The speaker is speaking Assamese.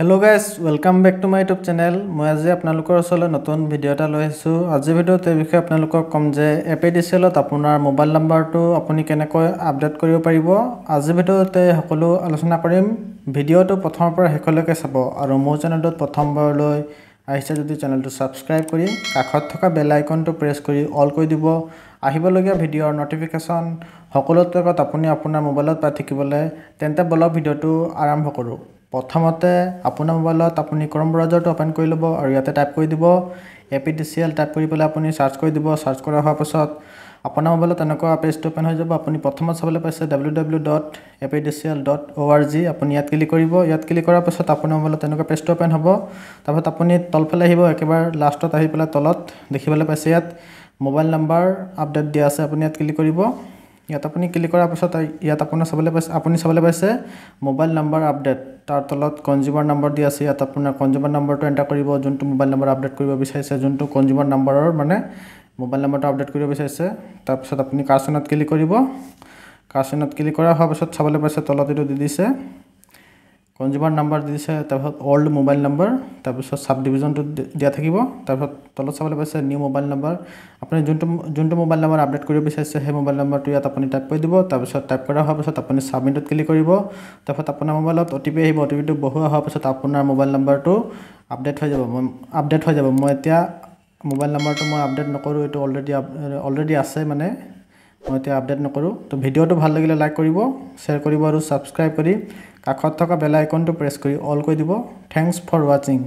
hello' guys welcome back to my YouTube channel মই আজি আপোনালোকৰ ওচৰলৈ নতুন ভিডিঅ' এটা লৈ আহিছোঁ আজিৰ ভিডিঅ'ত এই বিষয়ে আপোনালোকক ক'ম যে এ পি ডি চি এলত আপোনাৰ মোবাইল নাম্বাৰটো আপুনি কেনেকৈ আপডেট কৰিব পাৰিব আজিৰ ভিডিঅ'ত এই সকলো আলোচনা কৰিম ভিডিঅ'টো প্ৰথমৰ পৰা শেষলৈকে চাব আৰু মোৰ চেনেলটোত প্ৰথমবাৰলৈ আহিছে যদি চেনেলটো ছাবস্ক্ৰাইব কৰি কাষত থকা বেল আইকনটো প্ৰেছ কৰি অল কৰি দিব আহিবলগীয়া ভিডিঅ'ৰ ন'টিফিকেশ্যন সকলোতকৈ আগত আপুনি আপোনাৰ মোবাইলত পাই থাকিবলৈ তেন্তে ব'লক ভিডিঅ'টো আৰম্ভ কৰোঁ প্ৰথমতে আপোনাৰ মোবাইলত আপুনি ক্ৰম ব্ৰাউজাৰটো অ'পেন কৰি ল'ব আৰু ইয়াতে টাইপ কৰি দিব A P T C L type কৰি পেলাই আপুনি চাৰ্চ কৰি দিব চাৰ্চ কৰা হোৱাৰ পাছত আপোনাৰ মোবাইলত তেনেকুৱা পেজটো অ'পেন হৈ যাব আপুনি প্ৰথমত চাবলৈ পাইছে W W dot A P T C L dot O' R G আপুনি ইয়াত ক্লিক কৰিব ইয়াত ক্লিক কৰাৰ পাছত আপোনাৰ মোবাইলত তেনেকুৱা পেজটো অ'পেন হ'ব তাৰপাছত আপুনি তলফালে আহিব একেবাৰে লাষ্টত আহি পেলাই তলত দেখিবলৈ পাইছে ইয়াত মোবাইল নাম্বাৰ আপডেট দিয়া আছে আপুনি ইয়াত ক্লিক কৰিব ইয়াত আপুনি ক্লিক কৰাৰ পাছত ইয়াত আপোনাৰ চাবলৈ পাইছে আপুনি চাবলৈ পাইছে মোবাইল নাম্বাৰ আপডেট তাৰ তলত কনজিউমাৰ নাম্বাৰ দি আছে ইয়াত আপোনাৰ কনজিউমাৰ নাম্বাৰটো এণ্টাৰ কৰিব যোনটো মোবাইল নম্বৰ আপডেট কৰিব বিচাৰিছে যোনটো কনজিউমাৰ নাম্বাৰৰ মানে মোবাইল নাম্বাৰটো আপডেট কৰিব বিচাৰিছে তাৰপিছত আপুনি কাৰ্চনত ক্লিক কৰিব কাৰ্চনত ক্লিক কৰা হোৱাৰ পিছত চাবলৈ পাইছে তলত এইটো দি দিছে কনজিউমাৰ নাম্বাৰ দিছে তাৰপিছত অল্ড মোবাইল নাম্বাৰ তাৰপিছত চাব ডিভিজনটো দিয়া থাকিব তাৰপিছত তলত চাবলৈ পাইছে নিউ মোবাইল নাম্বাৰ আপুনি যোনটো যোনটো মোবাইল নাম্বাৰ আপডেট কৰিব বিচাৰিছে সেই মোবাইল নাম্বাৰটো ইয়াত আপুনি টাইপ কৰি দিব তাৰপিছত টাইপ কৰা হোৱাৰ পিছত আপুনি চাবমিটত ক্লিক কৰিব তাৰপিছত আপোনাৰ মোবাইলত অ' টি পি আহিব অ' টি পিটো বহুৱা হোৱাৰ পিছত আপোনাৰ মোবাইল নাম্বাৰটো আপডেট হৈ যাব মই আপডেট হৈ যাব মই এতিয়া মোবাইল নাম্বাৰটো মই আপডেট নকৰোঁ এইটো অলৰেডি অলৰেডি আছে মানে মই এতিয়া আপডেট নকৰোঁ তো ভিডিঅ'টো ভাল লাগিলে লাইক কৰিব শ্বেয়াৰ কৰিব আৰু ছাবস্ক্ৰাইব কৰি কাষত থকা বেল আইকনটো প্ৰেছ কৰি অল কৰি দিব থেংকছ ফৰ ৱাচিং